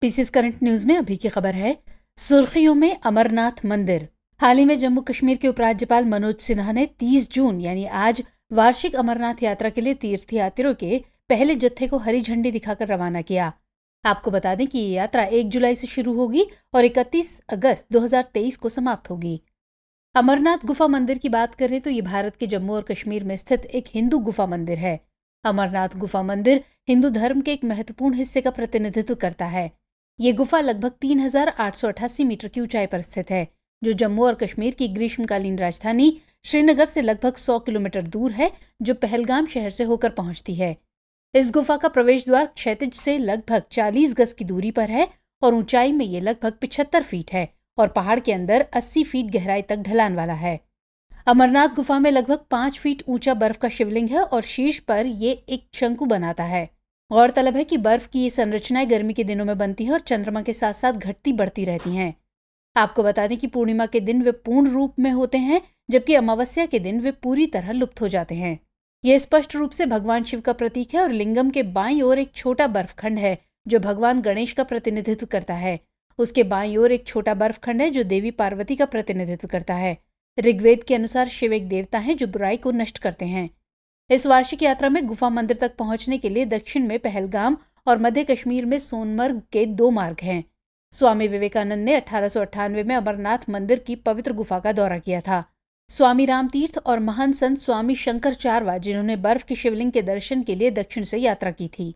pieces current news में अभी की खबर है सुर्खियों में अमरनाथ मंदिर हाल ही में जम्मू कश्मीर के उपराज्यपाल मनोज सिन्हा ने 30 जून यानी आज वार्षिक अमरनाथ यात्रा के लिए तीर्थ यात्रियों के पहले जत्थे को हरी झंडी दिखाकर रवाना किया आपको बता दें कि ये यात्रा 1 जुलाई से शुरू होगी और 31 अगस्त 2023 को समाप्त होगी अमरनाथ गुफा मंदिर की बात करें तो ये भारत के जम्मू और कश्मीर में स्थित एक हिंदू गुफा मंदिर है अमरनाथ गुफा मंदिर हिंदू धर्म के एक महत्वपूर्ण हिस्से का प्रतिनिधित्व करता है ये गुफा लगभग 3,888 मीटर की ऊंचाई पर स्थित है जो जम्मू और कश्मीर की ग्रीष्मकालीन राजधानी श्रीनगर से लगभग 100 किलोमीटर दूर है जो पहलगाम शहर से होकर पहुंचती है इस गुफा का प्रवेश द्वार क्षेत्र से लगभग 40 गज की दूरी पर है और ऊंचाई में ये लगभग 75 फीट है और पहाड़ के अंदर 80 फीट गहराई तक ढलान वाला है अमरनाथ गुफा में लगभग पांच फीट ऊंचा बर्फ का शिवलिंग है और शीर्ष पर यह एक शंकु बनाता है गौरतलब है कि बर्फ की ये संरचनाएं गर्मी के दिनों में बनती हैं और चंद्रमा के साथ साथ घटती बढ़ती रहती हैं आपको बता दें कि पूर्णिमा के दिन वे पूर्ण रूप में होते हैं जबकि अमावस्या के दिन वे पूरी तरह लुप्त हो जाते हैं ये स्पष्ट रूप से भगवान शिव का प्रतीक है और लिंगम के बाई ओर एक छोटा बर्फ खंड है जो भगवान गणेश का प्रतिनिधित्व करता है उसके बाई ओर एक छोटा बर्फ खंड है जो देवी पार्वती का प्रतिनिधित्व करता है ऋग्वेद के अनुसार शिव एक देवता है जो बुराई को नष्ट करते हैं इस वार्षिक यात्रा में गुफा मंदिर तक पहुंचने के लिए दक्षिण में पहलगाम और मध्य कश्मीर में सोनमर्ग के दो मार्ग हैं स्वामी विवेकानंद ने अठारह में अमरनाथ मंदिर की पवित्र गुफा का दौरा किया था स्वामी रामतीर्थ और महान संत स्वामी शंकर चारवा जिन्होंने बर्फ की शिवलिंग के दर्शन के लिए दक्षिण से यात्रा की थी